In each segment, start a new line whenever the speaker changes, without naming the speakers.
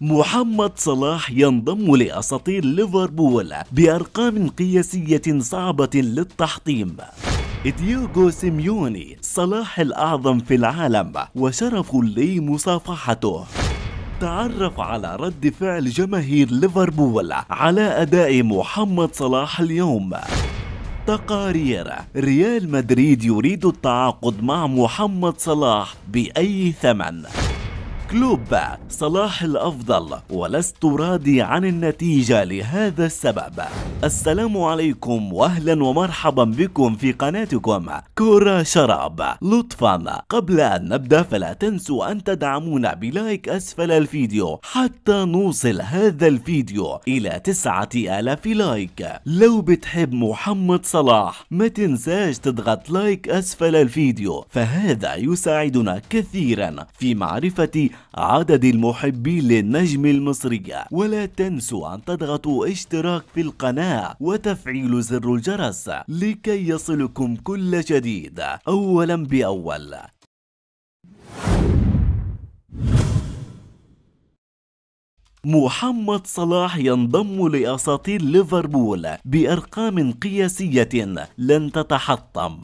محمد صلاح ينضم لأساطير ليفربول بأرقام قياسية صعبة للتحطيم ديوغو سيميوني صلاح الأعظم في العالم وشرف لي مصافحته تعرف على رد فعل جماهير ليفربول على أداء محمد صلاح اليوم تقارير ريال مدريد يريد التعاقد مع محمد صلاح بأي ثمن كلوب صلاح الأفضل ولست راضي عن النتيجة لهذا السبب السلام عليكم وأهلا ومرحبا بكم في قناتكم كورة شراب لطفا قبل أن نبدأ فلا تنسوا أن تدعمونا بلايك أسفل الفيديو حتى نوصل هذا الفيديو إلى تسعة آلاف لايك لو بتحب محمد صلاح ما تنساش تضغط لايك أسفل الفيديو فهذا يساعدنا كثيرا في معرفة عدد المحبين للنجم المصرية ولا تنسوا أن تضغطوا اشتراك في القناة وتفعيل زر الجرس لكي يصلكم كل جديد أولا بأول محمد صلاح ينضم لأساطير ليفربول بأرقام قياسية لن تتحطم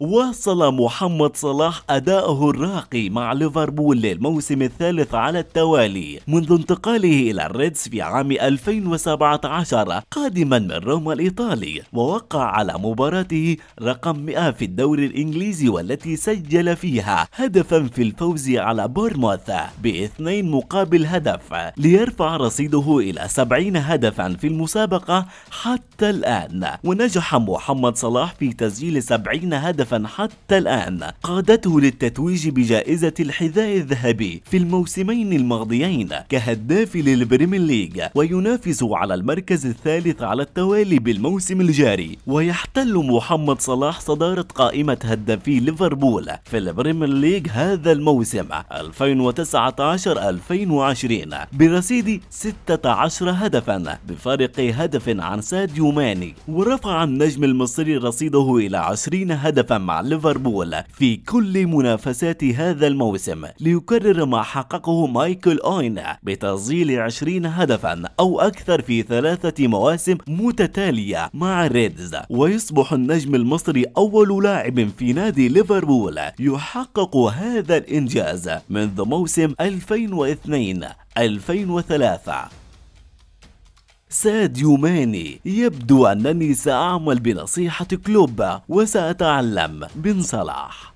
واصل محمد صلاح أداءه الراقي مع ليفربول للموسم الثالث على التوالي منذ انتقاله إلى الريدز في عام 2017 قادما من روما الإيطالي ووقع على مباراته رقم 100 في الدوري الإنجليزي والتي سجل فيها هدفا في الفوز على بورموث باثنين مقابل هدف ليرفع رصيده إلى 70 هدفا في المسابقة حتى الآن ونجح محمد صلاح في تسجيل 70 هدفا هدفا حتى الآن قادته للتتويج بجائزة الحذاء الذهبي في الموسمين الماضيين كهداف للبريمير ليج وينافس على المركز الثالث على التوالي بالموسم الجاري ويحتل محمد صلاح صدارة قائمة هدافي ليفربول في البريمير ليج هذا الموسم 2019-2020 برصيد 16 هدفا بفارق هدف عن ساديو ماني ورفع النجم المصري رصيده إلى 20 هدفا مع ليفربول في كل منافسات هذا الموسم ليكرر ما حققه مايكل أوين بتسجيل 20 هدفا أو أكثر في ثلاثة مواسم متتالية مع الريدز ويصبح النجم المصري أول لاعب في نادي ليفربول يحقق هذا الإنجاز منذ موسم 2002 2003 ساديو ماني يبدو أنني سأعمل بنصيحة كلوب وسأتعلم بن صلاح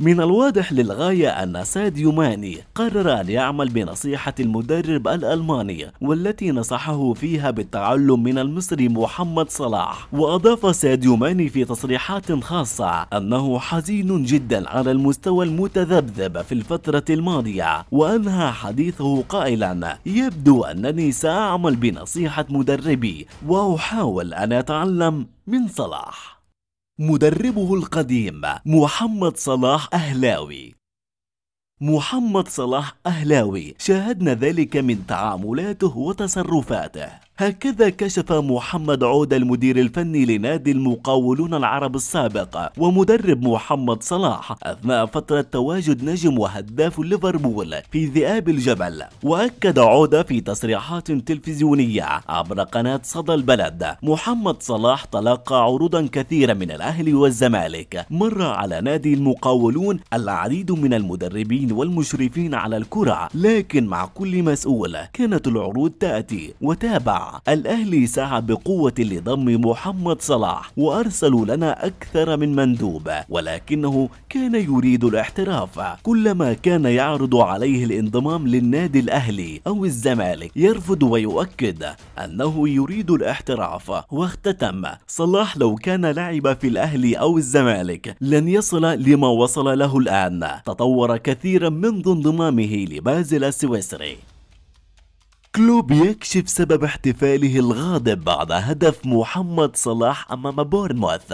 من الواضح للغاية أن ساديو ماني قرر أن يعمل بنصيحة المدرب الألماني والتي نصحه فيها بالتعلم من المصري محمد صلاح وأضاف ساديو ماني في تصريحات خاصة أنه حزين جدا على المستوى المتذبذب في الفترة الماضية وأنهى حديثه قائلا يبدو أنني سأعمل بنصيحة مدربي وأحاول أن أتعلم من صلاح مدربه القديم محمد صلاح أهلاوي محمد صلاح أهلاوي شاهدنا ذلك من تعاملاته وتصرفاته هكذا كشف محمد عودة المدير الفني لنادي المقاولون العرب السابق ومدرب محمد صلاح أثناء فترة تواجد نجم وهداف ليفربول في ذئاب الجبل وأكد عودة في تصريحات تلفزيونية عبر قناة صدى البلد محمد صلاح تلقى عروضا كثيرة من الأهلي والزمالك مر على نادي المقاولون العديد من المدربين والمشرفين على الكرة لكن مع كل مسؤول كانت العروض تأتي وتابع الأهلي سعى بقوة لضم محمد صلاح وأرسلوا لنا أكثر من مندوب ولكنه كان يريد الاحتراف كلما كان يعرض عليه الانضمام للنادي الأهلي أو الزمالك يرفض ويؤكد أنه يريد الاحتراف واختتم صلاح لو كان لعب في الأهلي أو الزمالك لن يصل لما وصل له الآن تطور كثيرا منذ انضمامه لبازل السويسري كلوب يكشف سبب احتفاله الغاضب بعد هدف محمد صلاح أمام بورنموث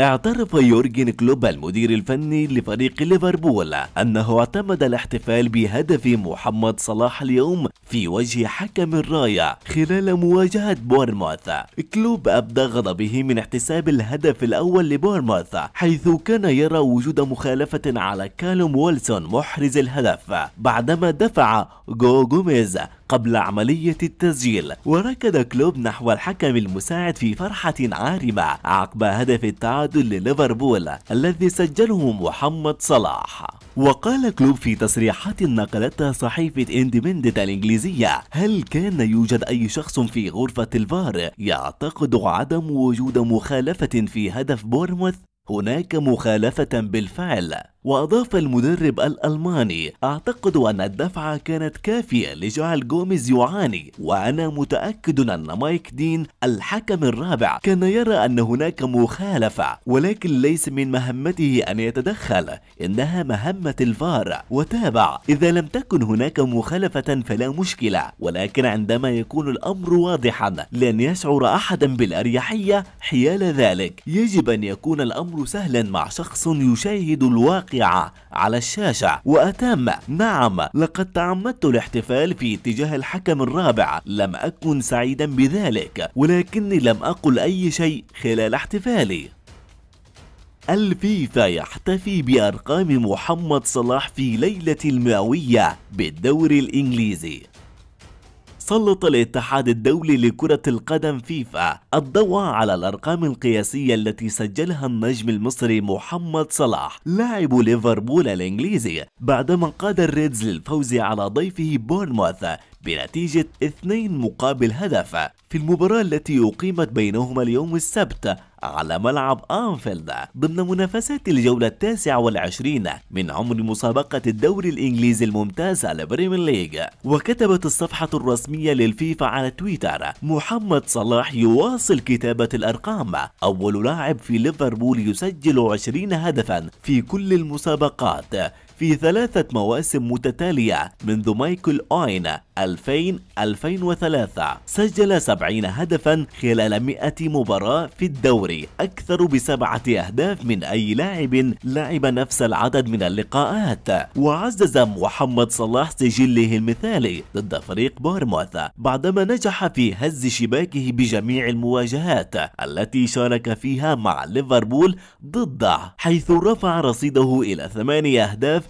اعترف يورجن كلوب المدير الفني لفريق ليفربول انه اعتمد الاحتفال بهدف محمد صلاح اليوم في وجه حكم الراية خلال مواجهة بورموث كلوب ابدى غضبه من احتساب الهدف الاول لبورموث حيث كان يرى وجود مخالفة على كالوم ويلسون محرز الهدف بعدما دفع جو جوميز قبل عملية التسجيل وركض كلوب نحو الحكم المساعد في فرحة عارمة عقب هدف التعادل لليفربول الذي سجله محمد صلاح وقال كلوب في تصريحات نقلتها صحيفة اندبندنت الإنجليزية هل كان يوجد أي شخص في غرفة الفار يعتقد عدم وجود مخالفة في هدف بورموث؟ هناك مخالفة بالفعل وأضاف المدرب الألماني أعتقد أن الدفعة كانت كافية لجعل جوميز يعاني وأنا متأكد أن مايك دين الحكم الرابع كان يرى أن هناك مخالفة ولكن ليس من مهمته أن يتدخل إنها مهمة الفار وتابع إذا لم تكن هناك مخالفة فلا مشكلة ولكن عندما يكون الأمر واضحا لن يشعر أحدا بالأريحية حيال ذلك يجب أن يكون الأمر سهلا مع شخص يشاهد الواقع واقعة على الشاشة وأتم نعم لقد تعمدت الاحتفال في اتجاه الحكم الرابع لم أكن سعيدا بذلك ولكني لم أقل أي شيء خلال احتفالي الفيفا يحتفي بأرقام محمد صلاح في ليلة المئوية بالدوري الإنجليزي سلط الاتحاد الدولي لكرة القدم فيفا الضوء على الأرقام القياسية التي سجلها النجم المصري محمد صلاح لاعب ليفربول الإنجليزي بعدما قاد الريدز للفوز على ضيفه بورنموث بنتيجة 2 مقابل هدف في المباراة التي أقيمت بينهما اليوم السبت على ملعب أنفيلد ضمن منافسات الجولة التاسعة والعشرين من عمر مسابقة الدوري الإنجليزي الممتاز البريمير ليج وكتبت الصفحة الرسمية للفيفا على تويتر محمد صلاح يواصل كتابة الأرقام أول لاعب في ليفربول يسجل 20 هدفا في كل المسابقات في ثلاثة مواسم متتالية منذ مايكل أوين 2000 2003 سجل 70 هدفا خلال 100 مباراة في الدوري أكثر بسبعة أهداف من أي لاعب لعب نفس العدد من اللقاءات وعزز محمد صلاح سجله المثالي ضد فريق بورموث بعدما نجح في هز شباكه بجميع المواجهات التي شارك فيها مع ليفربول ضده حيث رفع رصيده إلى ثمانية أهداف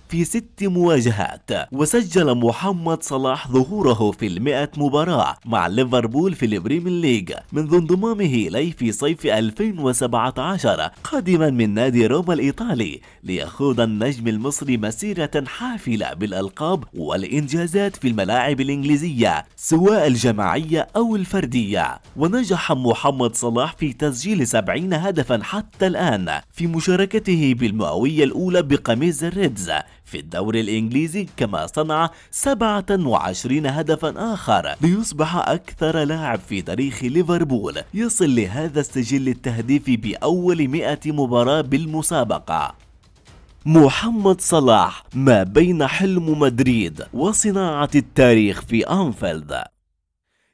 في ست مواجهات وسجل محمد صلاح ظهوره في المئة مباراة مع ليفربول في البريمير ليج منذ انضمامه إليه في صيف 2017 قادما من نادي روما الإيطالي ليخوض النجم المصري مسيرة حافلة بالألقاب والإنجازات في الملاعب الإنجليزية سواء الجماعية أو الفردية ونجح محمد صلاح في تسجيل 70 هدفا حتى الآن في مشاركته بالمئوية الأولى بقميص الريدز في الدوري الإنجليزي كما صنع 27 هدفا آخر ليصبح أكثر لاعب في تاريخ ليفربول يصل لهذا السجل التهديفي بأول 100 مباراة بالمسابقة محمد صلاح ما بين حلم مدريد وصناعة التاريخ في أنفيلد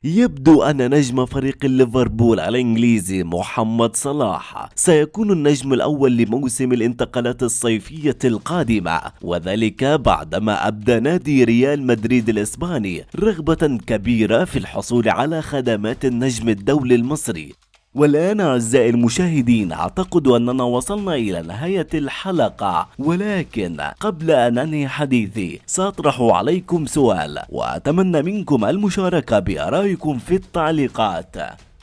يبدو أن نجم فريق ليفربول على محمد صلاح سيكون النجم الأول لموسم الانتقالات الصيفية القادمة وذلك بعدما أبدى نادي ريال مدريد الإسباني رغبة كبيرة في الحصول على خدمات النجم الدولي المصري والآن أعزائي المشاهدين أعتقد أننا وصلنا إلى نهاية الحلقة ولكن قبل أن أنهي حديثي سأطرح عليكم سؤال وأتمنى منكم المشاركة بآرائكم في التعليقات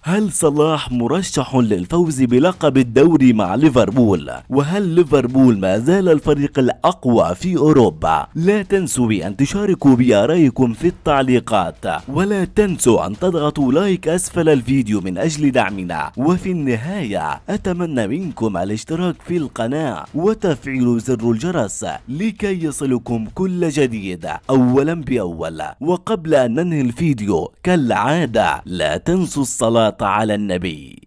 هل صلاح مرشح للفوز بلقب الدوري مع ليفربول وهل ليفربول ما زال الفريق الأقوى في أوروبا لا تنسوا أن تشاركوا بآرائكم في التعليقات ولا تنسوا أن تضغطوا لايك أسفل الفيديو من أجل دعمنا وفي النهاية أتمنى منكم الاشتراك في القناة وتفعيل زر الجرس لكي يصلكم كل جديد أولا بأول وقبل أن ننهي الفيديو كالعادة لا تنسوا الصلاة على النبي